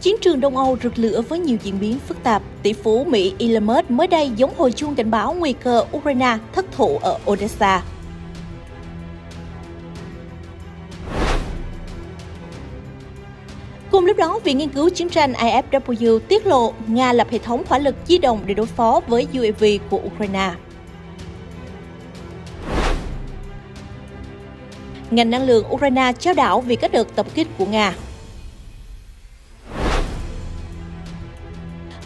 Chiến trường Đông Âu rực lửa với nhiều diễn biến phức tạp. Tỷ phú Mỹ Elon Musk mới đây giống hồi chuông cảnh báo nguy cơ Ukraine thất thủ ở Odessa. Cùng lúc đó, Viện Nghiên cứu Chiến tranh IFW tiết lộ Nga lập hệ thống hỏa lực di động để đối phó với UAV của Ukraine. Ngành năng lượng Ukraine trao đảo vì các đợt tập kích của Nga.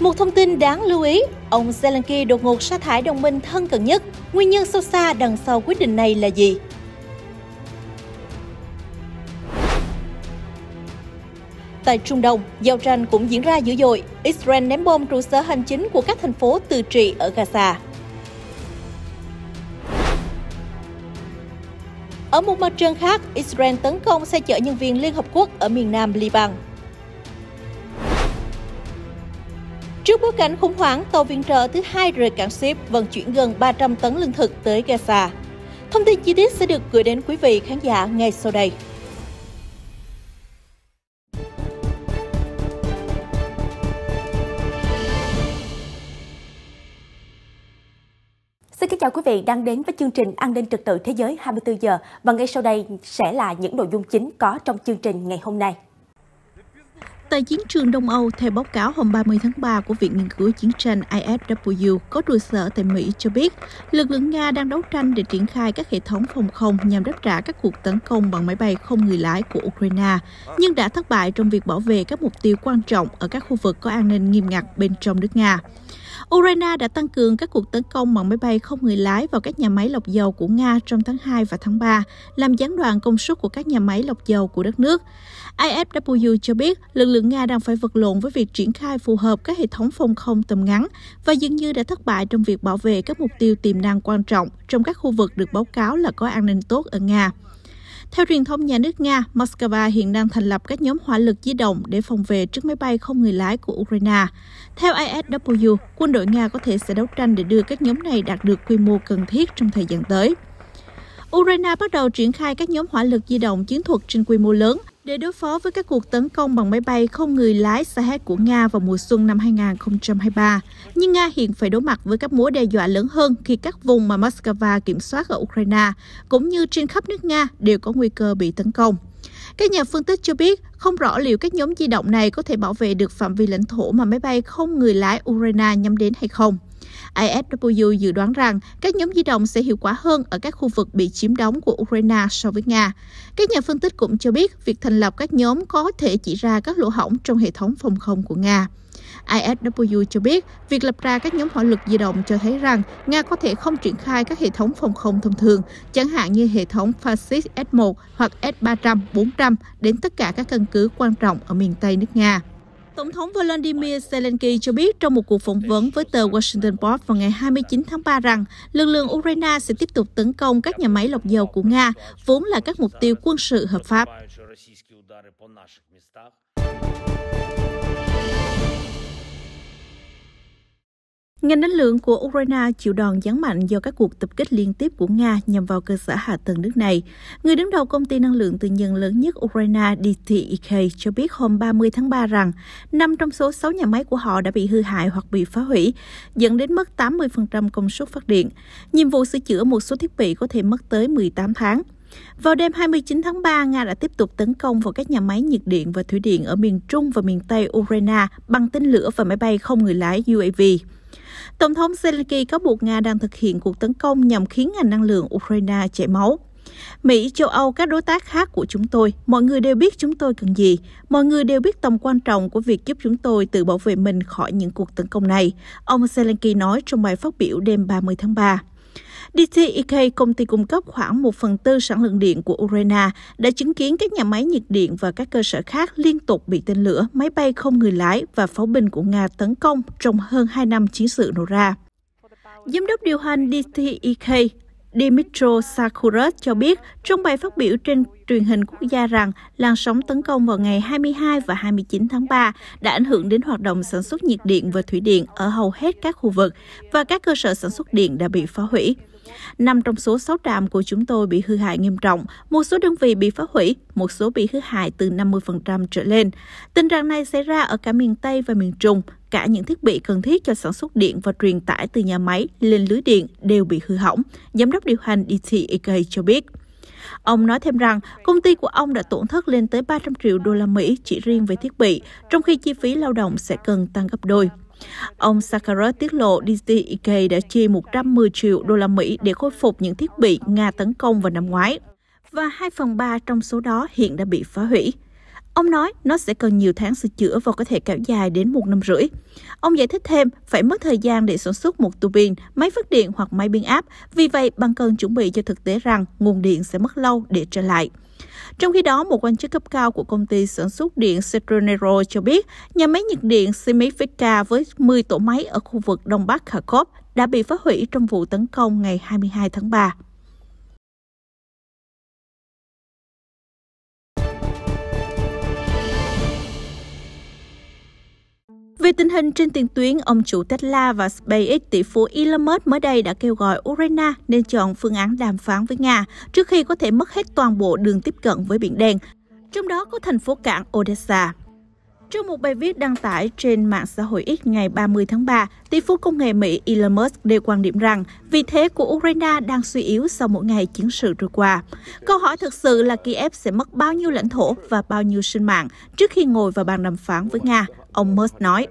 Một thông tin đáng lưu ý, ông Zelensky đột ngột sa thải đồng minh thân cận nhất. Nguyên nhân sâu xa đằng sau quyết định này là gì? Tại Trung Đông, giao tranh cũng diễn ra dữ dội. Israel ném bom trụ sở hành chính của các thành phố tự trị ở Gaza. Ở một mặt trận khác, Israel tấn công xe chở nhân viên Liên Hợp Quốc ở miền nam Liban. bối cảnh khủng hoảng, tàu viện trợ thứ hai rời cảng ship vận chuyển gần 300 tấn lương thực tới Gaza. Thông tin chi tiết sẽ được gửi đến quý vị khán giả ngay sau đây. Xin kính chào quý vị đang đến với chương trình An ninh trật tự thế giới 24 giờ và ngay sau đây sẽ là những nội dung chính có trong chương trình ngày hôm nay. Tại chiến trường Đông Âu, theo báo cáo hôm 30 tháng 3 của Viện Nghiên cứu Chiến tranh ISW có trụ sở tại Mỹ cho biết, lực lượng Nga đang đấu tranh để triển khai các hệ thống phòng không nhằm đáp trả các cuộc tấn công bằng máy bay không người lái của Ukraine, nhưng đã thất bại trong việc bảo vệ các mục tiêu quan trọng ở các khu vực có an ninh nghiêm ngặt bên trong nước Nga. Ukraine đã tăng cường các cuộc tấn công bằng máy bay không người lái vào các nhà máy lọc dầu của Nga trong tháng 2 và tháng 3, làm gián đoạn công suất của các nhà máy lọc dầu của đất nước. IFW cho biết lực lượng Nga đang phải vật lộn với việc triển khai phù hợp các hệ thống phòng không tầm ngắn và dường như đã thất bại trong việc bảo vệ các mục tiêu tiềm năng quan trọng trong các khu vực được báo cáo là có an ninh tốt ở Nga. Theo truyền thông nhà nước Nga, Moscow hiện đang thành lập các nhóm hỏa lực di động để phòng vệ trước máy bay không người lái của Ukraine. Theo ISW, quân đội Nga có thể sẽ đấu tranh để đưa các nhóm này đạt được quy mô cần thiết trong thời gian tới. Ukraine bắt đầu triển khai các nhóm hỏa lực di động chiến thuật trên quy mô lớn để đối phó với các cuộc tấn công bằng máy bay không người lái Sahed của Nga vào mùa xuân năm 2023, nhưng Nga hiện phải đối mặt với các mối đe dọa lớn hơn khi các vùng mà Moscow kiểm soát ở Ukraine, cũng như trên khắp nước Nga đều có nguy cơ bị tấn công. Các nhà phân tích cho biết không rõ liệu các nhóm di động này có thể bảo vệ được phạm vi lãnh thổ mà máy bay không người lái Ukraine nhắm đến hay không. ISW dự đoán rằng các nhóm di động sẽ hiệu quả hơn ở các khu vực bị chiếm đóng của Ukraine so với Nga. Các nhà phân tích cũng cho biết việc thành lập các nhóm có thể chỉ ra các lỗ hổng trong hệ thống phòng không của Nga. ISW cho biết, việc lập ra các nhóm hỏa lực di động cho thấy rằng Nga có thể không triển khai các hệ thống phòng không thông thường, chẳng hạn như hệ thống Fascist S-1 hoặc S-300, 400 đến tất cả các căn cứ quan trọng ở miền Tây nước Nga. Tổng thống Volodymyr Zelensky cho biết trong một cuộc phỏng vấn với tờ Washington Post vào ngày 29 tháng 3 rằng lực lượng Ukraine sẽ tiếp tục tấn công các nhà máy lọc dầu của Nga, vốn là các mục tiêu quân sự hợp pháp. Ngành năng lượng của Ukraine chịu đòn giáng mạnh do các cuộc tập kích liên tiếp của Nga nhằm vào cơ sở hạ tầng nước này. Người đứng đầu công ty năng lượng tư nhân lớn nhất Ukraine DTEK cho biết hôm 30 tháng 3 rằng 5 trong số 6 nhà máy của họ đã bị hư hại hoặc bị phá hủy, dẫn đến mất 80% công suất phát điện. Nhiệm vụ sửa chữa một số thiết bị có thể mất tới 18 tháng. Vào đêm 29 tháng 3, Nga đã tiếp tục tấn công vào các nhà máy nhiệt điện và thủy điện ở miền Trung và miền Tây Ukraine bằng tên lửa và máy bay không người lái UAV. Tổng thống Zelensky cáo buộc Nga đang thực hiện cuộc tấn công nhằm khiến ngành năng lượng Ukraine chảy máu. Mỹ, châu Âu, các đối tác khác của chúng tôi, mọi người đều biết chúng tôi cần gì. Mọi người đều biết tầm quan trọng của việc giúp chúng tôi tự bảo vệ mình khỏi những cuộc tấn công này, ông Zelensky nói trong bài phát biểu đêm 30 tháng 3. DTEK, công ty cung cấp khoảng 1 phần tư sản lượng điện của Ukraine, đã chứng kiến các nhà máy nhiệt điện và các cơ sở khác liên tục bị tên lửa, máy bay không người lái và pháo binh của Nga tấn công trong hơn 2 năm chiến sự nổ ra. Giám đốc điều hành DTEK, Dimitro Sakurat cho biết trong bài phát biểu trên truyền hình quốc gia rằng làn sóng tấn công vào ngày 22 và 29 tháng 3 đã ảnh hưởng đến hoạt động sản xuất nhiệt điện và thủy điện ở hầu hết các khu vực và các cơ sở sản xuất điện đã bị phá hủy. Năm trong số 6 trạm của chúng tôi bị hư hại nghiêm trọng, một số đơn vị bị phá hủy, một số bị hư hại từ 50% trở lên. Tình trạng này xảy ra ở cả miền Tây và miền Trung, cả những thiết bị cần thiết cho sản xuất điện và truyền tải từ nhà máy lên lưới điện đều bị hư hỏng, giám đốc điều hành DTEK cho biết. Ông nói thêm rằng, công ty của ông đã tổn thất lên tới 300 triệu đô la Mỹ chỉ riêng về thiết bị, trong khi chi phí lao động sẽ cần tăng gấp đôi. Ông Sakharov tiết lộ DTEK đã chi 110 triệu đô la Mỹ để khôi phục những thiết bị Nga tấn công vào năm ngoái, và 2 phần 3 trong số đó hiện đã bị phá hủy. Ông nói nó sẽ cần nhiều tháng sửa chữa và có thể kéo dài đến một năm rưỡi. Ông giải thích thêm phải mất thời gian để sản xuất một tua pin, máy phát điện hoặc máy biến áp. Vì vậy, bằng cần chuẩn bị cho thực tế rằng nguồn điện sẽ mất lâu để trở lại. Trong khi đó, một quan chức cấp cao của công ty sản xuất điện Citronero cho biết nhà máy nhiệt điện Simifika với 10 tổ máy ở khu vực Đông Bắc Kharkov đã bị phá hủy trong vụ tấn công ngày 22 tháng 3. Về tình hình trên tiền tuyến, ông chủ Tesla và SpaceX tỷ phú Elon Musk mới đây đã kêu gọi Ukraine nên chọn phương án đàm phán với Nga trước khi có thể mất hết toàn bộ đường tiếp cận với Biển Đen, trong đó có thành phố cảng Odessa. Trong một bài viết đăng tải trên mạng xã hội X ngày 30 tháng 3, tỷ phú công nghệ Mỹ Elon Musk nêu quan điểm rằng vị thế của Ukraine đang suy yếu sau mỗi ngày chiến sự trôi qua. Câu hỏi thực sự là Kiev sẽ mất bao nhiêu lãnh thổ và bao nhiêu sinh mạng trước khi ngồi vào bàn đàm phán với Nga, ông Musk nói.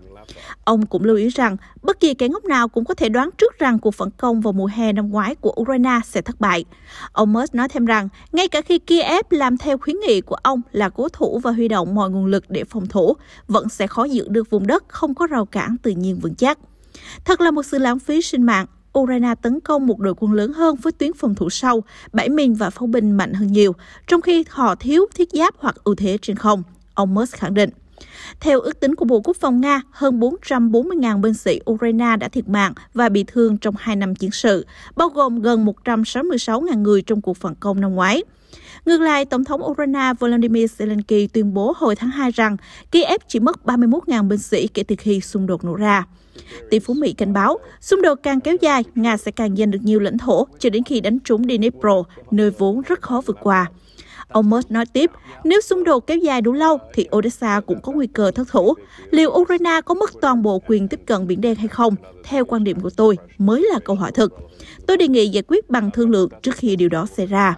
Ông cũng lưu ý rằng bất kỳ kẻ ngốc nào cũng có thể đoán trước rằng cuộc phản công vào mùa hè năm ngoái của Ukraine sẽ thất bại. Ông Musk nói thêm rằng ngay cả khi Kiev làm theo khuyến nghị của ông là cố thủ và huy động mọi nguồn lực để phòng thủ, vẫn sẽ khó giữ được vùng đất không có rào cản tự nhiên vững chắc. Thật là một sự lãng phí sinh mạng, Ukraine tấn công một đội quân lớn hơn với tuyến phòng thủ sâu, bãi mìn và pháo binh mạnh hơn nhiều, trong khi họ thiếu thiết giáp hoặc ưu thế trên không, ông Musk khẳng định. Theo ước tính của Bộ Quốc phòng Nga, hơn 440.000 binh sĩ Ukraine đã thiệt mạng và bị thương trong hai năm chiến sự, bao gồm gần 166.000 người trong cuộc phản công năm ngoái. Ngược lại, Tổng thống Ukraine Volodymyr Zelensky tuyên bố hồi tháng 2 rằng Kiev chỉ mất 31.000 binh sĩ kể từ khi xung đột nổ ra. Tỷ phú Mỹ cảnh báo, xung đột càng kéo dài, Nga sẽ càng giành được nhiều lãnh thổ cho đến khi đánh trúng Dnipro, nơi vốn rất khó vượt qua. Ông Musk nói tiếp, nếu xung đột kéo dài đủ lâu thì Odessa cũng có nguy cơ thất thủ. Liệu Ukraine có mất toàn bộ quyền tiếp cận Biển Đen hay không? Theo quan điểm của tôi, mới là câu hỏi thực. Tôi đề nghị giải quyết bằng thương lượng trước khi điều đó xảy ra.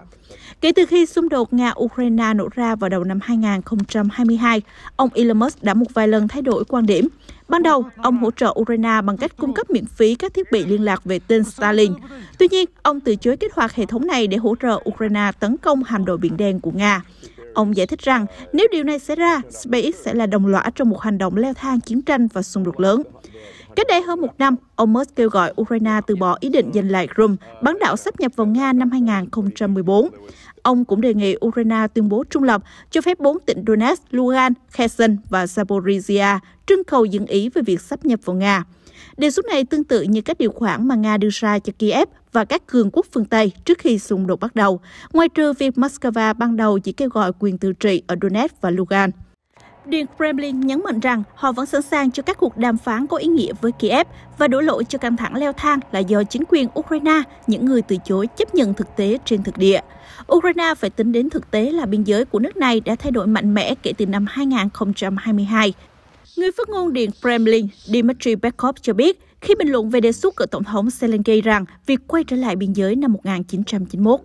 Kể từ khi xung đột Nga-Ukraine nổ ra vào đầu năm 2022, ông Elon Musk đã một vài lần thay đổi quan điểm. Ban đầu, ông hỗ trợ Ukraine bằng cách cung cấp miễn phí các thiết bị liên lạc vệ tinh Stalin. Tuy nhiên, ông từ chối kích hoạt hệ thống này để hỗ trợ Ukraine tấn công hàm đội Biển Đen của Nga. Ông giải thích rằng nếu điều này xảy ra, SpaceX sẽ là đồng lõa trong một hành động leo thang chiến tranh và xung đột lớn. Cách đây hơn một năm, ông Musk kêu gọi Ukraine từ bỏ ý định giành lại Crimea, bán đảo sắp nhập vào Nga năm 2014. Ông cũng đề nghị Ukraine tuyên bố trung lập, cho phép bốn tỉnh Donetsk, Lugan, Kherson và Zaporizhia trưng cầu dân ý về việc sắp nhập vào Nga. Đề xuất này tương tự như các điều khoản mà Nga đưa ra cho Kiev và các cường quốc phương Tây trước khi xung đột bắt đầu, ngoài trừ việc Moscow ban đầu chỉ kêu gọi quyền tự trị ở Donetsk và Lugan. Điện Kremlin nhấn mạnh rằng họ vẫn sẵn sàng cho các cuộc đàm phán có ý nghĩa với Kiev và đổ lỗi cho căng thẳng leo thang là do chính quyền Ukraine, những người từ chối chấp nhận thực tế trên thực địa. Ukraine phải tính đến thực tế là biên giới của nước này đã thay đổi mạnh mẽ kể từ năm 2022. Người phát ngôn Điện Kremlin Dmitry Peskov cho biết khi bình luận về đề xuất của Tổng thống Zelensky rằng việc quay trở lại biên giới năm 1991.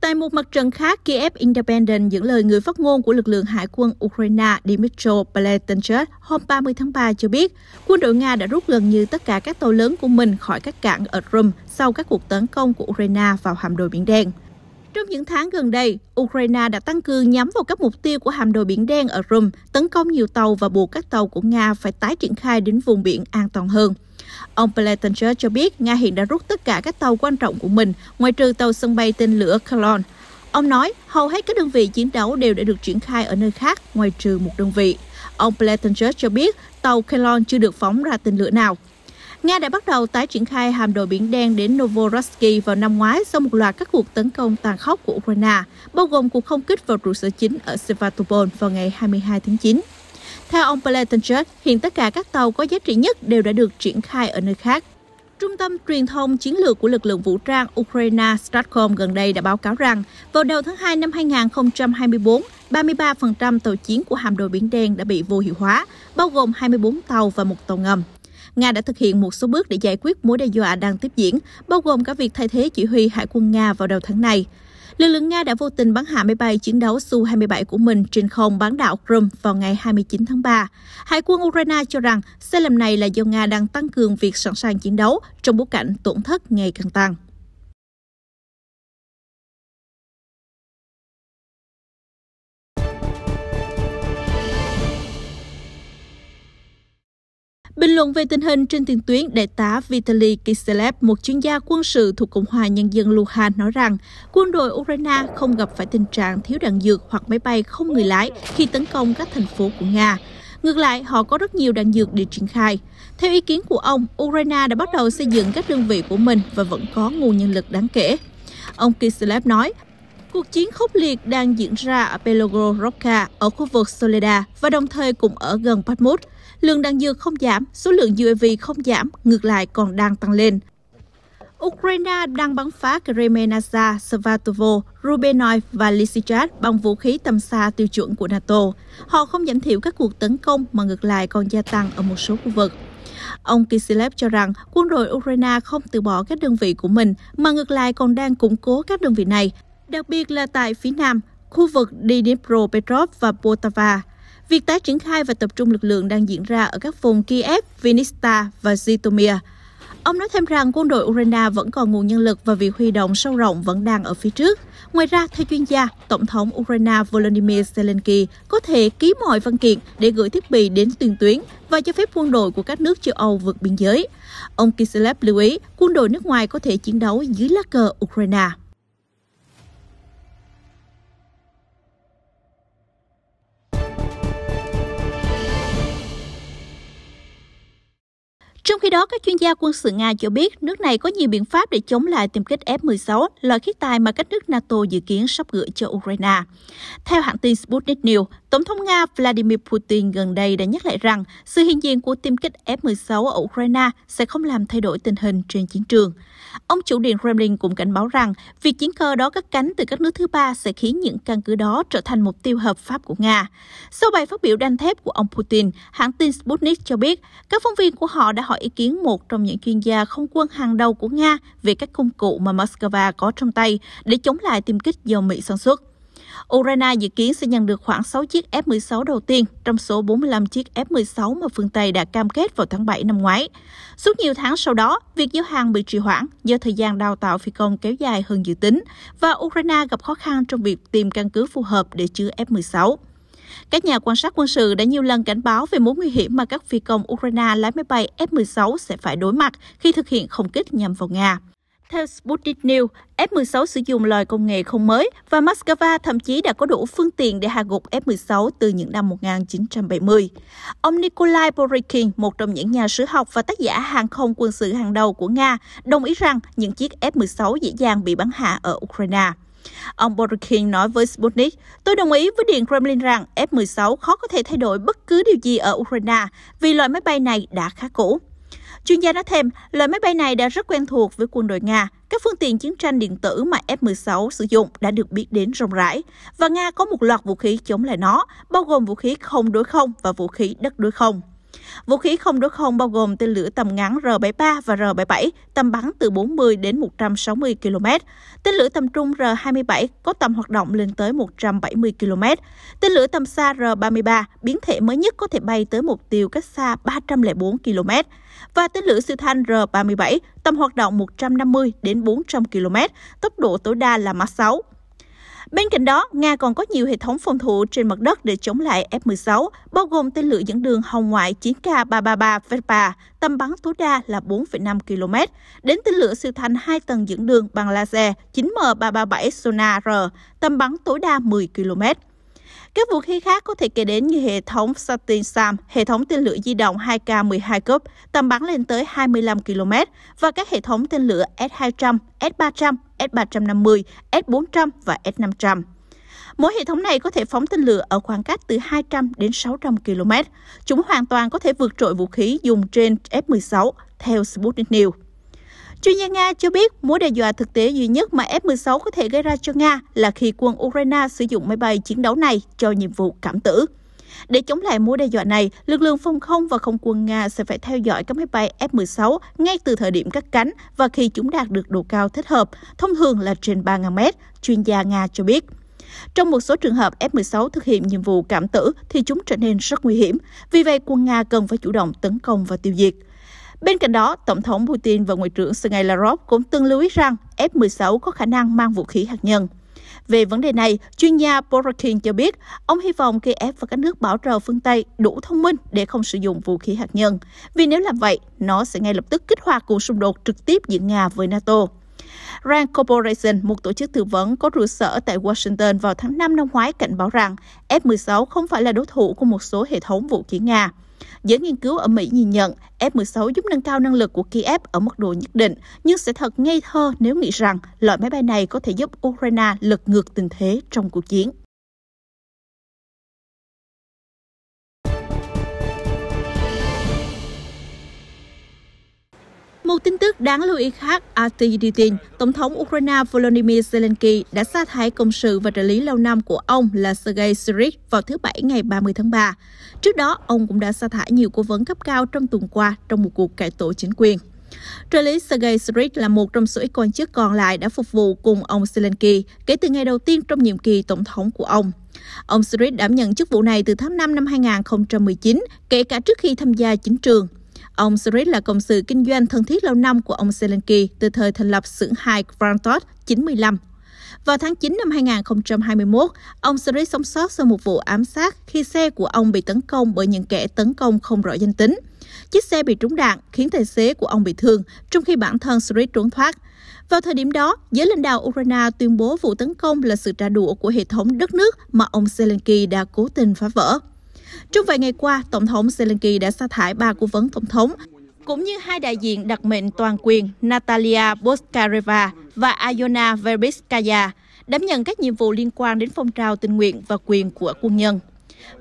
Tại một mặt trận khác, Kiev Independent dẫn lời người phát ngôn của lực lượng hải quân Ukraine Dmitry paletenchuk hôm 30 tháng 3 cho biết, quân đội Nga đã rút gần như tất cả các tàu lớn của mình khỏi các cảng ở rum sau các cuộc tấn công của Ukraine vào hạm đội Biển Đen. Trong những tháng gần đây, Ukraine đã tăng cường nhắm vào các mục tiêu của hạm đội Biển Đen ở Rum, tấn công nhiều tàu và buộc các tàu của Nga phải tái triển khai đến vùng biển an toàn hơn. Ông Pletencher cho biết Nga hiện đã rút tất cả các tàu quan trọng của mình, ngoại trừ tàu sân bay tên lửa Kalon. Ông nói hầu hết các đơn vị chiến đấu đều đã được triển khai ở nơi khác, ngoài trừ một đơn vị. Ông Pletencher cho biết tàu Kalon chưa được phóng ra tên lửa nào. Nga đã bắt đầu tái triển khai hàm đội Biển Đen đến Novorossiysk vào năm ngoái sau một loạt các cuộc tấn công tàn khốc của Ukraine, bao gồm cuộc không kích vào trụ sở chính ở Sevastopol vào ngày 22 tháng 9. Theo ông Pletenchuk, hiện tất cả các tàu có giá trị nhất đều đã được triển khai ở nơi khác. Trung tâm truyền thông chiến lược của lực lượng vũ trang Ukraine Stratcom gần đây đã báo cáo rằng, vào đầu tháng 2 năm 2024, 33% tàu chiến của hạm đội Biển Đen đã bị vô hiệu hóa, bao gồm 24 tàu và một tàu ngầm. Nga đã thực hiện một số bước để giải quyết mối đe dọa đang tiếp diễn, bao gồm cả việc thay thế chỉ huy Hải quân Nga vào đầu tháng này. Lực lượng Nga đã vô tình bắn hạ máy bay chiến đấu Su-27 của mình trên không bán đảo Crimea vào ngày 29 tháng 3. Hải quân Ukraine cho rằng sai lầm này là do Nga đang tăng cường việc sẵn sàng chiến đấu trong bối cảnh tổn thất ngày càng tăng. Bình luận về tình hình trên tiền tuyến, đại tá Vitaly Kiselev, một chuyên gia quân sự thuộc Cộng hòa Nhân dân Luhansk nói rằng, quân đội Ukraine không gặp phải tình trạng thiếu đạn dược hoặc máy bay không người lái khi tấn công các thành phố của Nga. Ngược lại, họ có rất nhiều đạn dược để triển khai. Theo ý kiến của ông, Ukraine đã bắt đầu xây dựng các đơn vị của mình và vẫn có nguồn nhân lực đáng kể. Ông Kiselev nói, Cuộc chiến khốc liệt đang diễn ra ở Belogorivka, ở khu vực Soleda và đồng thời cũng ở gần Bakhmut lượng đạn dược không giảm, số lượng UAV không giảm, ngược lại còn đang tăng lên. Ukraine đang bắn phá Kremenaza, Svatovo, Rubenoy và Lysychat bằng vũ khí tầm xa tiêu chuẩn của NATO. Họ không giảm thiểu các cuộc tấn công mà ngược lại còn gia tăng ở một số khu vực. Ông Kiselev cho rằng quân đội Ukraine không từ bỏ các đơn vị của mình mà ngược lại còn đang củng cố các đơn vị này, đặc biệt là tại phía nam, khu vực Dnipropetrovsk và Poltava Việc tái triển khai và tập trung lực lượng đang diễn ra ở các vùng Kiev, Vinnytsia và Zitomir. Ông nói thêm rằng quân đội Ukraine vẫn còn nguồn nhân lực và việc huy động sâu rộng vẫn đang ở phía trước. Ngoài ra, theo chuyên gia, Tổng thống Ukraine Volodymyr Zelensky có thể ký mọi văn kiện để gửi thiết bị đến tuyên tuyến và cho phép quân đội của các nước châu Âu vượt biên giới. Ông Kiselev lưu ý, quân đội nước ngoài có thể chiến đấu dưới lá cờ Ukraine. Trong khi đó, các chuyên gia quân sự Nga cho biết nước này có nhiều biện pháp để chống lại tiêm kích F-16, loại khí tài mà các nước NATO dự kiến sắp gửi cho Ukraine. Theo hãng tin Sputnik News, Tổng thống Nga Vladimir Putin gần đây đã nhắc lại rằng sự hiện diện của tiêm kích F-16 ở Ukraine sẽ không làm thay đổi tình hình trên chiến trường. Ông chủ điện Kremlin cũng cảnh báo rằng việc chiến cơ đó cất cánh từ các nước thứ ba sẽ khiến những căn cứ đó trở thành mục tiêu hợp pháp của Nga. Sau bài phát biểu đanh thép của ông Putin, hãng tin Sputnik cho biết các phóng viên của họ đã hỏi ý kiến một trong những chuyên gia không quân hàng đầu của Nga về các công cụ mà Moscow có trong tay để chống lại tiêm kích do Mỹ sản xuất. Ukraine dự kiến sẽ nhận được khoảng 6 chiếc F-16 đầu tiên trong số 45 chiếc F-16 mà phương Tây đã cam kết vào tháng 7 năm ngoái. Suốt nhiều tháng sau đó, việc giao hàng bị trì hoãn do thời gian đào tạo phi công kéo dài hơn dự tính và Ukraine gặp khó khăn trong việc tìm căn cứ phù hợp để chứa F-16. Các nhà quan sát quân sự đã nhiều lần cảnh báo về mối nguy hiểm mà các phi công Ukraine lái máy bay F-16 sẽ phải đối mặt khi thực hiện không kích nhằm vào Nga. Theo Sputnik News, F-16 sử dụng loại công nghệ không mới và Moscow thậm chí đã có đủ phương tiện để hạ gục F-16 từ những năm 1970. Ông Nikolai Borykin, một trong những nhà sử học và tác giả hàng không quân sự hàng đầu của Nga, đồng ý rằng những chiếc F-16 dễ dàng bị bắn hạ ở Ukraine. Ông Borykin nói với Sputnik, tôi đồng ý với Điện Kremlin rằng F-16 khó có thể thay đổi bất cứ điều gì ở Ukraine vì loại máy bay này đã khá cũ. Chuyên gia nói thêm, loại máy bay này đã rất quen thuộc với quân đội Nga. Các phương tiện chiến tranh điện tử mà F-16 sử dụng đã được biết đến rộng rãi. Và Nga có một loạt vũ khí chống lại nó, bao gồm vũ khí không đối không và vũ khí đất đối không. Vũ khí không đối không bao gồm tên lửa tầm ngắn R-73 và R-77, tầm bắn từ 40 đến 160 km. Tên lửa tầm trung R-27 có tầm hoạt động lên tới 170 km. Tên lửa tầm xa R-33, biến thể mới nhất có thể bay tới mục tiêu cách xa 304 km. Và tên lửa siêu thanh R-37, tầm hoạt động 150 đến 400 km, tốc độ tối đa là Mach 6. Bên cạnh đó, Nga còn có nhiều hệ thống phòng thủ trên mặt đất để chống lại F-16, bao gồm tên lửa dẫn đường hồng ngoại 9 K-333 Vespa, tầm bắn tối đa là 4,5 km, đến tên lửa siêu thanh 2 tầng dẫn đường bằng laser 9M337 Sonar-R, tầm bắn tối đa 10 km. Các vũ khí khác có thể kể đến như hệ thống Satin SAM, hệ thống tên lửa di động 2K12 cúp, tầm bắn lên tới 25 km và các hệ thống tên lửa S-200, S-300 S-350, S-400 và S-500. Mỗi hệ thống này có thể phóng tên lửa ở khoảng cách từ 200 đến 600 km. Chúng hoàn toàn có thể vượt trội vũ khí dùng trên F-16, theo Sputnik News. Chuyên gia Nga cho biết mối đe dọa thực tế duy nhất mà F-16 có thể gây ra cho Nga là khi quân Ukraine sử dụng máy bay chiến đấu này cho nhiệm vụ cảm tử. Để chống lại mối đe dọa này, lực lượng phòng không và không quân Nga sẽ phải theo dõi các máy bay F-16 ngay từ thời điểm cắt cánh và khi chúng đạt được độ cao thích hợp, thông thường là trên 3.000 mét, chuyên gia Nga cho biết. Trong một số trường hợp F-16 thực hiện nhiệm vụ cảm tử thì chúng trở nên rất nguy hiểm, vì vậy quân Nga cần phải chủ động tấn công và tiêu diệt. Bên cạnh đó, Tổng thống Putin và Ngoại trưởng Sergei Lavrov cũng từng lưu ý rằng F-16 có khả năng mang vũ khí hạt nhân. Về vấn đề này, chuyên gia Borakin cho biết, ông hy vọng Kiev và các nước bảo trợ phương Tây đủ thông minh để không sử dụng vũ khí hạt nhân, vì nếu làm vậy, nó sẽ ngay lập tức kích hoạt cuộc xung đột trực tiếp giữa Nga với NATO. Rand Corporation, một tổ chức tư vấn có trụ sở tại Washington vào tháng 5 năm ngoái cảnh báo rằng F-16 không phải là đối thủ của một số hệ thống vũ khí Nga. Giới nghiên cứu ở Mỹ nhìn nhận F-16 giúp nâng cao năng lực của Kiev ở mức độ nhất định, nhưng sẽ thật ngây thơ nếu nghĩ rằng loại máy bay này có thể giúp Ukraine lật ngược tình thế trong cuộc chiến. Một tin tức đáng lưu ý khác, RT đưa tin, Tổng thống Ukraine Volodymyr Zelensky đã sa thải công sự và trợ lý lâu năm của ông là Sergei Sirik vào thứ Bảy ngày 30 tháng 3. Trước đó, ông cũng đã sa thải nhiều cố vấn cấp cao trong tuần qua trong một cuộc cải tổ chính quyền. Trợ lý Sergei Sirik là một trong số ít quan chức còn lại đã phục vụ cùng ông Zelensky kể từ ngày đầu tiên trong nhiệm kỳ tổng thống của ông. Ông Sirik đảm nhận chức vụ này từ tháng 5 năm 2019, kể cả trước khi tham gia chính trường. Ông Sirich là cộng sự kinh doanh thân thiết lâu năm của ông Zelensky từ thời thành lập xưởng 2 Kvartot 95. Vào tháng 9 năm 2021, ông Sirich sống sót sau một vụ ám sát khi xe của ông bị tấn công bởi những kẻ tấn công không rõ danh tính. Chiếc xe bị trúng đạn khiến tài xế của ông bị thương, trong khi bản thân Sirich trốn thoát. Vào thời điểm đó, giới lãnh đạo Ukraine tuyên bố vụ tấn công là sự trả đũa của hệ thống đất nước mà ông Zelensky đã cố tình phá vỡ. Trong vài ngày qua, Tổng thống Zelensky đã sa thải ba cố vấn tổng thống, cũng như hai đại diện đặc mệnh toàn quyền Natalia Boskareva và Ayona Verbiskaya, đảm nhận các nhiệm vụ liên quan đến phong trào tình nguyện và quyền của quân nhân.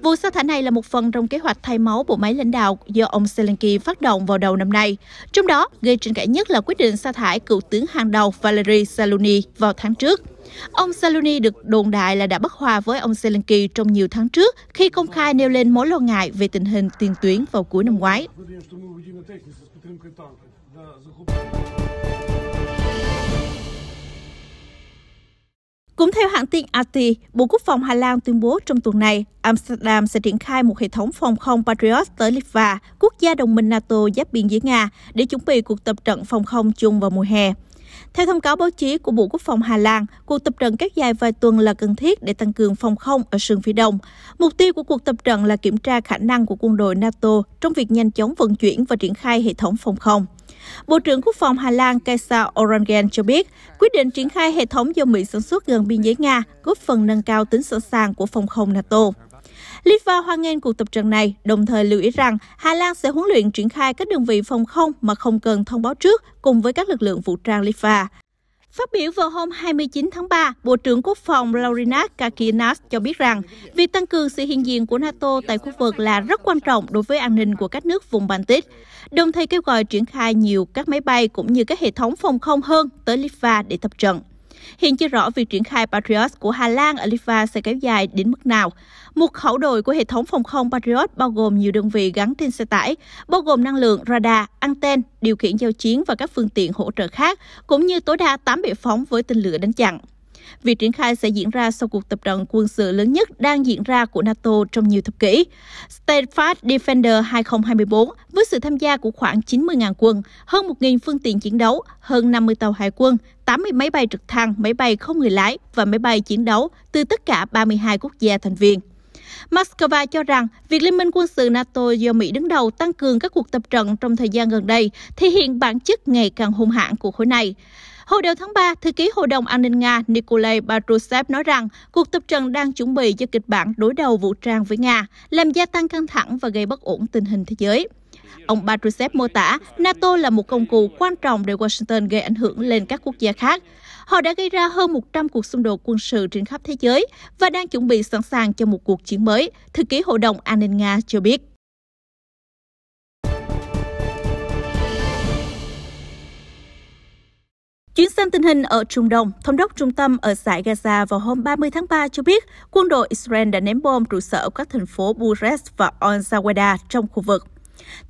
Vụ sa thải này là một phần trong kế hoạch thay máu bộ máy lãnh đạo do ông Zelensky phát động vào đầu năm nay. Trong đó, gây tranh cãi nhất là quyết định sa thải cựu tướng hàng đầu Valery Saloni vào tháng trước. Ông Saloni được đồn đại là đã bất hòa với ông Zelensky trong nhiều tháng trước khi công khai nêu lên mối lo ngại về tình hình tiền tuyến vào cuối năm ngoái. Cũng theo hãng tin RT, Bộ Quốc phòng Hà Lan tuyên bố trong tuần này, Amsterdam sẽ triển khai một hệ thống phòng không Patriot tới Litva, quốc gia đồng minh NATO giáp biên giới Nga, để chuẩn bị cuộc tập trận phòng không chung vào mùa hè. Theo thông cáo báo chí của Bộ Quốc phòng Hà Lan, cuộc tập trận kéo dài vài tuần là cần thiết để tăng cường phòng không ở sườn phía đông. Mục tiêu của cuộc tập trận là kiểm tra khả năng của quân đội NATO trong việc nhanh chóng vận chuyển và triển khai hệ thống phòng không. Bộ trưởng Quốc phòng Hà Lan Kaisa Orangen cho biết, quyết định triển khai hệ thống do Mỹ sản xuất gần biên giới Nga góp phần nâng cao tính sẵn sàng của phòng không NATO. Litva hoan nghênh cuộc tập trận này, đồng thời lưu ý rằng Hà Lan sẽ huấn luyện triển khai các đơn vị phòng không mà không cần thông báo trước cùng với các lực lượng vũ trang Litva. Phát biểu vào hôm 29 tháng 3, Bộ trưởng Quốc phòng Laurina Kakinas cho biết rằng việc tăng cường sự hiện diện của NATO tại khu vực là rất quan trọng đối với an ninh của các nước vùng Baltic, đồng thời kêu gọi triển khai nhiều các máy bay cũng như các hệ thống phòng không hơn tới Litva để tập trận. Hiện chưa rõ việc triển khai Patriot của Hà Lan ở Litva sẽ kéo dài đến mức nào. Một khẩu đội của hệ thống phòng không Patriot bao gồm nhiều đơn vị gắn trên xe tải, bao gồm năng lượng, radar, anten, điều khiển giao chiến và các phương tiện hỗ trợ khác, cũng như tối đa 8 bệ phóng với tên lửa đánh chặn. Việc triển khai sẽ diễn ra sau cuộc tập trận quân sự lớn nhất đang diễn ra của NATO trong nhiều thập kỷ. Steadfast Defender 2024 với sự tham gia của khoảng 90.000 quân, hơn 1.000 phương tiện chiến đấu, hơn 50 tàu hải quân, 80 máy bay trực thăng, máy bay không người lái và máy bay chiến đấu từ tất cả 32 quốc gia thành viên. Moscow cho rằng việc Liên minh quân sự NATO do Mỹ đứng đầu tăng cường các cuộc tập trận trong thời gian gần đây thể hiện bản chất ngày càng hung hãn của khối này. Hồi đầu tháng 3, thư ký Hội đồng An ninh Nga Nikolai Patrushev nói rằng cuộc tập trận đang chuẩn bị cho kịch bản đối đầu vũ trang với Nga, làm gia tăng căng thẳng và gây bất ổn tình hình thế giới. Ông Patrushev mô tả NATO là một công cụ quan trọng để Washington gây ảnh hưởng lên các quốc gia khác. Họ đã gây ra hơn 100 cuộc xung đột quân sự trên khắp thế giới và đang chuẩn bị sẵn sàng cho một cuộc chiến mới, thư ký Hội đồng An ninh Nga cho biết. Chuyển sang tình hình ở Trung Đông, thống đốc trung tâm ở giải Gaza vào hôm 30 tháng 3 cho biết quân đội Israel đã ném bom trụ sở ở các thành phố Bures và Onzawada trong khu vực.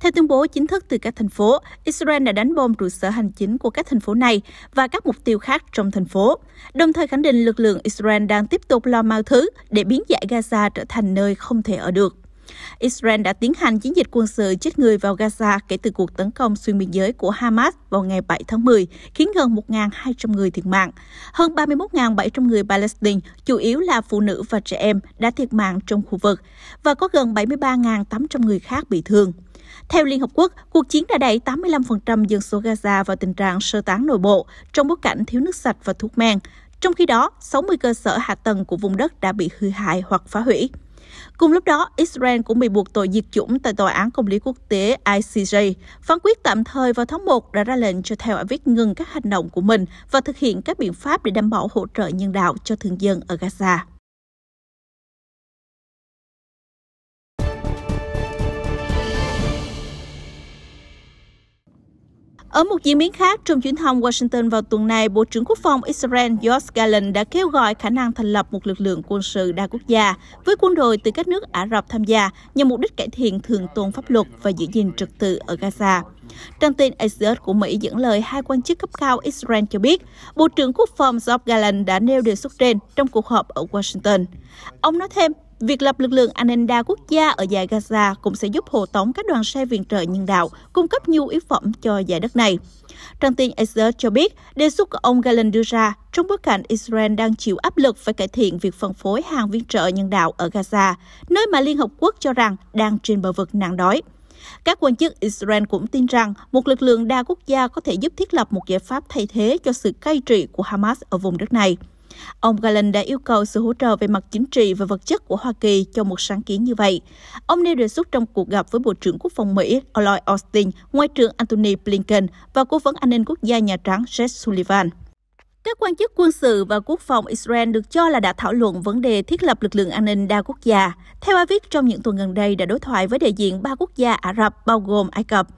Theo tuyên bố chính thức từ các thành phố, Israel đã đánh bom trụ sở hành chính của các thành phố này và các mục tiêu khác trong thành phố, đồng thời khẳng định lực lượng Israel đang tiếp tục lo mau thứ để biến giải Gaza trở thành nơi không thể ở được. Israel đã tiến hành chiến dịch quân sự chết người vào Gaza kể từ cuộc tấn công xuyên biên giới của Hamas vào ngày 7 tháng 10, khiến gần 1.200 người thiệt mạng. Hơn 31.700 người Palestine, chủ yếu là phụ nữ và trẻ em, đã thiệt mạng trong khu vực, và có gần 73.800 người khác bị thương. Theo Liên Hợp Quốc, cuộc chiến đã đẩy 85% dân số Gaza vào tình trạng sơ tán nội bộ trong bối cảnh thiếu nước sạch và thuốc men. Trong khi đó, 60 cơ sở hạ tầng của vùng đất đã bị hư hại hoặc phá hủy. Cùng lúc đó, Israel cũng bị buộc tội diệt chủng tại Tòa án Công lý Quốc tế ICJ. Phán quyết tạm thời vào tháng 1 đã ra lệnh cho Theo Aviv ngừng các hành động của mình và thực hiện các biện pháp để đảm bảo hỗ trợ nhân đạo cho thường dân ở Gaza. Ở một diễn biến khác, trong chuyến thăm Washington vào tuần này, Bộ trưởng Quốc phòng Israel Yoav Gallant đã kêu gọi khả năng thành lập một lực lượng quân sự đa quốc gia với quân đội từ các nước Ả Rập tham gia nhằm mục đích cải thiện thường tôn pháp luật và giữ gìn trật tự ở Gaza. Trang tin Axios của Mỹ dẫn lời hai quan chức cấp cao Israel cho biết, Bộ trưởng Quốc phòng Yoav Gallant đã nêu đề xuất trên trong cuộc họp ở Washington. Ông nói thêm, Việc lập lực lượng an ninh đa quốc gia ở giải Gaza cũng sẽ giúp hộ tống các đoàn xe viện trợ nhân đạo cung cấp nhu yếu phẩm cho giải đất này. Trang tin Israel cho biết, đề xuất của ông Galen đưa ra trong bối cảnh Israel đang chịu áp lực phải cải thiện việc phân phối hàng viện trợ nhân đạo ở Gaza, nơi mà Liên Hợp Quốc cho rằng đang trên bờ vực nạn đói. Các quan chức Israel cũng tin rằng một lực lượng đa quốc gia có thể giúp thiết lập một giải pháp thay thế cho sự cai trị của Hamas ở vùng đất này. Ông Garland đã yêu cầu sự hỗ trợ về mặt chính trị và vật chất của Hoa Kỳ cho một sáng kiến như vậy. Ông nêu đề xuất trong cuộc gặp với Bộ trưởng Quốc phòng Mỹ Lloyd Austin, Ngoại trưởng Antony Blinken và Cố vấn An ninh Quốc gia Nhà Trắng Jake Sullivan. Các quan chức quân sự và quốc phòng Israel được cho là đã thảo luận vấn đề thiết lập lực lượng an ninh đa quốc gia. Theo viết, trong những tuần gần đây đã đối thoại với đại diện ba quốc gia Ả Rập bao gồm Ai Cập.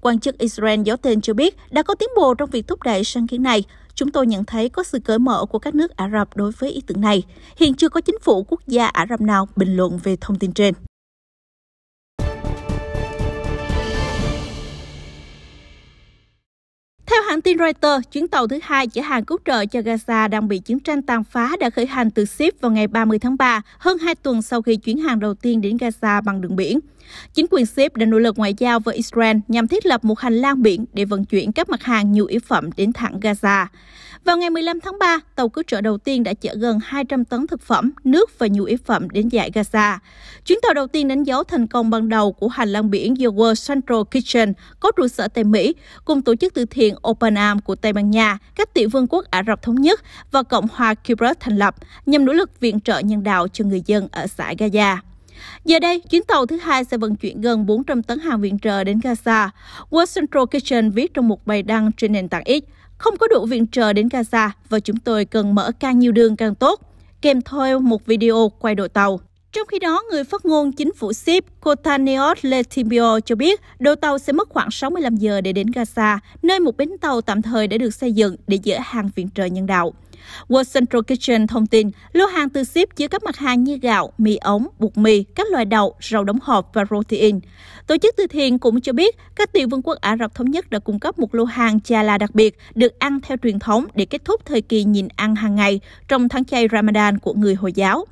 Quan chức Israel giấu tên cho biết đã có tiến bộ trong việc thúc đẩy sáng kiến này, chúng tôi nhận thấy có sự cởi mở của các nước Ả Rập đối với ý tưởng này. Hiện chưa có chính phủ quốc gia Ả Rập nào bình luận về thông tin trên. Theo hãng tin Reuters, chuyến tàu thứ hai chở hàng cứu trợ cho Gaza đang bị chiến tranh tàn phá đã khởi hành từ Ship vào ngày 30 tháng 3, hơn 2 tuần sau khi chuyến hàng đầu tiên đến Gaza bằng đường biển. Chính quyền Ship đã nỗ lực ngoại giao với Israel nhằm thiết lập một hành lang biển để vận chuyển các mặt hàng nhu yếu phẩm đến thẳng Gaza. Vào ngày 15 tháng 3, tàu cứu trợ đầu tiên đã chở gần 200 tấn thực phẩm, nước và nhu yếu phẩm đến giải Gaza. Chuyến tàu đầu tiên đánh dấu thành công ban đầu của hành lang biển The World Central Kitchen có trụ sở tại Mỹ, cùng tổ chức từ thiện Open Arms của Tây Ban Nha, các tiểu vương quốc Ả Rập Thống Nhất và Cộng hòa Kyrgyzstan thành lập nhằm nỗ lực viện trợ nhân đạo cho người dân ở xã Gaza. Giờ đây, chuyến tàu thứ hai sẽ vận chuyển gần 400 tấn hàng viện trợ đến Gaza. World Central Kitchen viết trong một bài đăng trên nền tảng X, không có đủ viện trợ đến Gaza và chúng tôi cần mở càng nhiều đường càng tốt, kèm theo một video quay đội tàu. Trong khi đó, người phát ngôn chính phủ Ship Kotanios Letibio cho biết đội tàu sẽ mất khoảng 65 giờ để đến Gaza, nơi một bến tàu tạm thời đã được xây dựng để dỡ hàng viện trợ nhân đạo. World Central Kitchen thông tin, lô hàng từ ship chứa các mặt hàng như gạo, mì ống, bột mì, các loại đậu, rau đóng hộp và protein. Tổ chức từ thiện cũng cho biết, các tiểu vương quốc Ả Rập Thống Nhất đã cung cấp một lô hàng chà là đặc biệt được ăn theo truyền thống để kết thúc thời kỳ nhịn ăn hàng ngày trong tháng chay Ramadan của người Hồi giáo.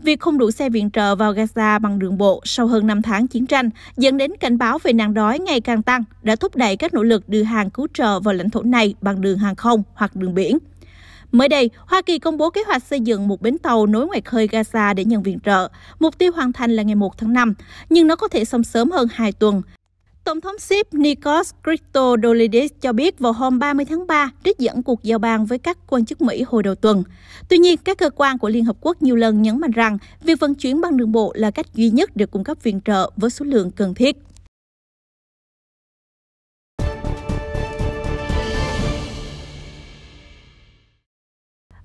Việc không đủ xe viện trợ vào Gaza bằng đường bộ sau hơn 5 tháng chiến tranh dẫn đến cảnh báo về nạn đói ngày càng tăng đã thúc đẩy các nỗ lực đưa hàng cứu trợ vào lãnh thổ này bằng đường hàng không hoặc đường biển. Mới đây, Hoa Kỳ công bố kế hoạch xây dựng một bến tàu nối ngoài khơi Gaza để nhận viện trợ. Mục tiêu hoàn thành là ngày 1 tháng 5, nhưng nó có thể xong sớm hơn 2 tuần. Tổng thống Sip Nikos Christodoulides cho biết vào hôm 30 tháng 3 trích dẫn cuộc giao ban với các quan chức Mỹ hồi đầu tuần. Tuy nhiên, các cơ quan của Liên Hợp Quốc nhiều lần nhấn mạnh rằng việc vận chuyển bằng đường bộ là cách duy nhất để cung cấp viện trợ với số lượng cần thiết.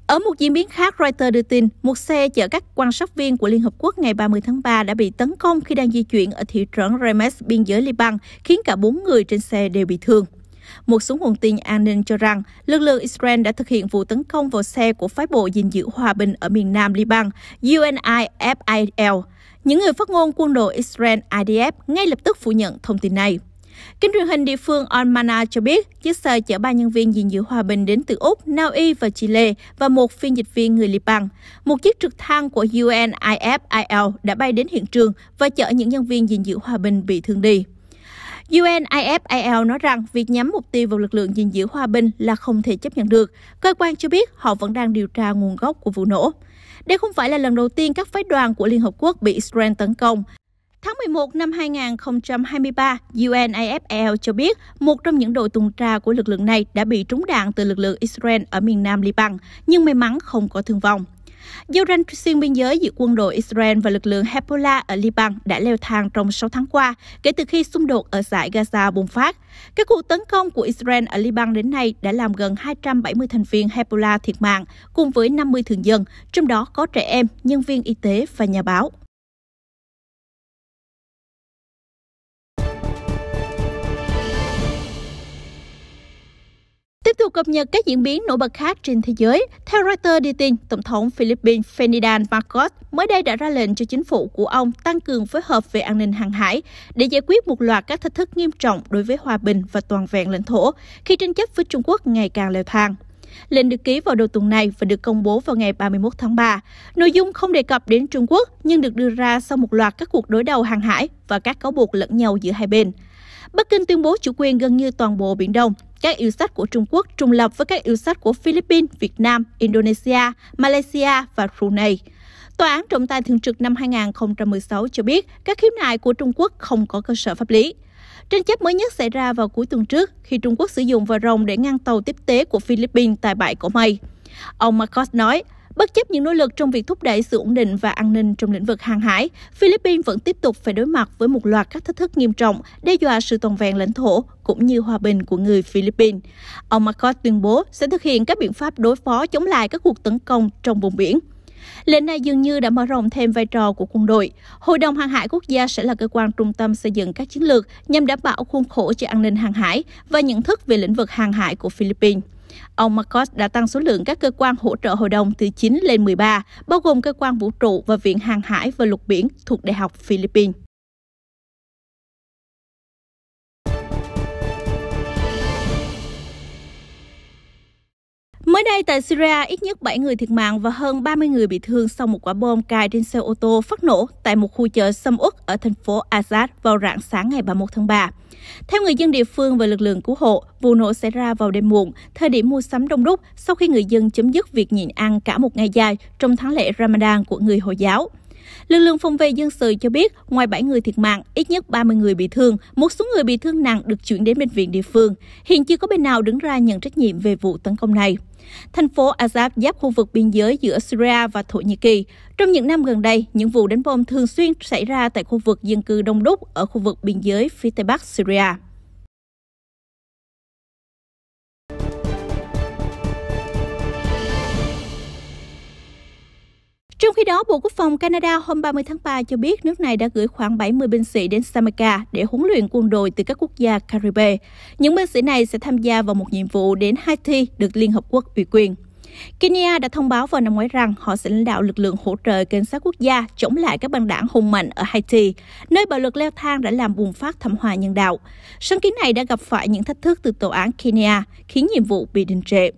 Ở một diễn biến khác, Reuters đưa tin một xe chở các quan sát viên của Liên Hợp Quốc ngày 30 tháng 3 đã bị tấn công khi đang di chuyển ở thị trấn Remes, biên giới Liban, khiến cả bốn người trên xe đều bị thương. Một số nguồn tin an ninh cho rằng lực lượng Israel đã thực hiện vụ tấn công vào xe của phái bộ gìn giữ hòa bình ở miền nam Liban, UNIFIL. Những người phát ngôn quân đội Israel IDF ngay lập tức phủ nhận thông tin này. Kính truyền hình địa phương Almana cho biết, chiếc xe chở ba nhân viên gìn giữ hòa bình đến từ Úc, Na Uy và Chile và một phiên dịch viên người Liban. Một chiếc trực thăng của UNIFIL đã bay đến hiện trường và chở những nhân viên gìn giữ hòa bình bị thương đi. UNIFIL nói rằng việc nhắm mục tiêu vào lực lượng gìn giữ hòa bình là không thể chấp nhận được. Cơ quan cho biết họ vẫn đang điều tra nguồn gốc của vụ nổ. Đây không phải là lần đầu tiên các phái đoàn của Liên Hợp Quốc bị Israel tấn công. Tháng 11 năm 2023, unifl cho biết một trong những đội tuần tra của lực lượng này đã bị trúng đạn từ lực lượng Israel ở miền nam Liban, nhưng may mắn không có thương vong. Giao tranh xuyên biên giới giữa quân đội Israel và lực lượng Hezbollah ở Liban đã leo thang trong 6 tháng qua, kể từ khi xung đột ở giải Gaza bùng phát. Các cuộc tấn công của Israel ở Liban đến nay đã làm gần 270 thành viên Hezbollah thiệt mạng, cùng với 50 thường dân, trong đó có trẻ em, nhân viên y tế và nhà báo. tục cập nhật các diễn biến nổi bật khác trên thế giới, theo Reuters đưa tin, Tổng thống Philippines Ferdinand Marcos mới đây đã ra lệnh cho chính phủ của ông tăng cường phối hợp về an ninh hàng hải để giải quyết một loạt các thách thức nghiêm trọng đối với hòa bình và toàn vẹn lãnh thổ khi tranh chấp với Trung Quốc ngày càng leo thang. Lệnh được ký vào đầu tuần này và được công bố vào ngày 31 tháng 3. Nội dung không đề cập đến Trung Quốc nhưng được đưa ra sau một loạt các cuộc đối đầu hàng hải và các cáo buộc lẫn nhau giữa hai bên. Bắc Kinh tuyên bố chủ quyền gần như toàn bộ Biển Đông. Các yêu sách của Trung Quốc trùng lập với các yêu sách của Philippines, Việt Nam, Indonesia, Malaysia và Brunei. Tòa án trọng tài thường trực năm 2016 cho biết các khiếu nại của Trung Quốc không có cơ sở pháp lý. Tranh chấp mới nhất xảy ra vào cuối tuần trước khi Trung Quốc sử dụng vòi rồng để ngăn tàu tiếp tế của Philippines tại bãi Cổ Mây. Ông Marcos nói, Bất chấp những nỗ lực trong việc thúc đẩy sự ổn định và an ninh trong lĩnh vực hàng hải, Philippines vẫn tiếp tục phải đối mặt với một loạt các thách thức nghiêm trọng đe dọa sự toàn vẹn lãnh thổ cũng như hòa bình của người Philippines. Ông Marcos tuyên bố sẽ thực hiện các biện pháp đối phó chống lại các cuộc tấn công trong vùng biển. Lệnh này dường như đã mở rộng thêm vai trò của quân đội. Hội đồng hàng hải quốc gia sẽ là cơ quan trung tâm xây dựng các chiến lược nhằm đảm bảo khuôn khổ cho an ninh hàng hải và nhận thức về lĩnh vực hàng hải của Philippines. Ông Marcos đã tăng số lượng các cơ quan hỗ trợ hội đồng từ 9 lên 13, bao gồm cơ quan vũ trụ và Viện Hàng hải và Lục biển thuộc Đại học Philippines. Mới đây tại Syria, ít nhất 7 người thiệt mạng và hơn 30 người bị thương sau một quả bom cài trên xe ô tô phát nổ tại một khu chợ xâm uất ở thành phố Azad vào rạng sáng ngày 31 tháng 3. Theo người dân địa phương và lực lượng cứu hộ, vụ nổ xảy ra vào đêm muộn, thời điểm mua sắm đông đúc sau khi người dân chấm dứt việc nhịn ăn cả một ngày dài trong tháng lễ Ramadan của người Hồi giáo. Lực lượng phòng vệ dân sự cho biết, ngoài 7 người thiệt mạng, ít nhất 30 người bị thương, một số người bị thương nặng được chuyển đến bệnh viện địa phương. Hiện chưa có bên nào đứng ra nhận trách nhiệm về vụ tấn công này. Thành phố Azab giáp khu vực biên giới giữa Syria và Thổ Nhĩ Kỳ. Trong những năm gần đây, những vụ đánh bom thường xuyên xảy ra tại khu vực dân cư đông đúc ở khu vực biên giới phía tây bắc Syria. Trong khi đó, Bộ Quốc phòng Canada hôm 30 tháng 3 cho biết nước này đã gửi khoảng 70 binh sĩ đến Samaka để huấn luyện quân đội từ các quốc gia Caribe. Những binh sĩ này sẽ tham gia vào một nhiệm vụ đến Haiti được Liên Hợp Quốc ủy quyền. Kenya đã thông báo vào năm ngoái rằng họ sẽ lãnh đạo lực lượng hỗ trợ cảnh sát quốc gia chống lại các băng đảng hùng mạnh ở Haiti, nơi bạo lực leo thang đã làm bùng phát thảm họa nhân đạo. Sáng kiến này đã gặp phải những thách thức từ tòa án Kenya, khiến nhiệm vụ bị đình trệ.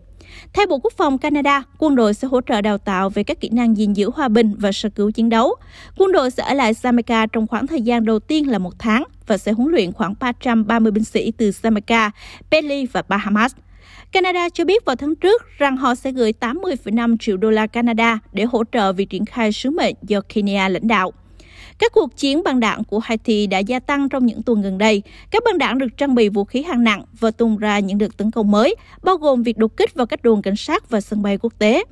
Theo Bộ Quốc phòng Canada, quân đội sẽ hỗ trợ đào tạo về các kỹ năng gìn giữ hòa bình và sơ cứu chiến đấu. Quân đội sẽ ở lại Jamaica trong khoảng thời gian đầu tiên là một tháng và sẽ huấn luyện khoảng 330 binh sĩ từ Jamaica, Belize và Bahamas. Canada cho biết vào tháng trước rằng họ sẽ gửi 80,5 triệu đô la Canada để hỗ trợ việc triển khai sứ mệnh do Kenya lãnh đạo. Các cuộc chiến băng đảng của Haiti đã gia tăng trong những tuần gần đây. Các băng đảng được trang bị vũ khí hạng nặng và tung ra những đợt tấn công mới, bao gồm việc đột kích vào các đồn cảnh sát và sân bay quốc tế.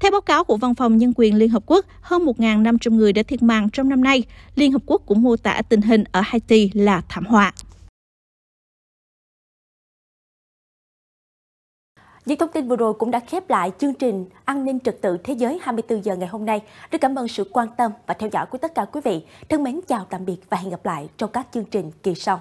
Theo báo cáo của Văn phòng Nhân quyền Liên Hợp Quốc, hơn 1.500 người đã thiệt mạng trong năm nay. Liên Hợp Quốc cũng mô tả tình hình ở Haiti là thảm họa. Những thông tin vừa rồi cũng đã khép lại chương trình An ninh trật tự thế giới 24 giờ ngày hôm nay. Rất cảm ơn sự quan tâm và theo dõi của tất cả quý vị. Thân mến chào tạm biệt và hẹn gặp lại trong các chương trình kỳ sau.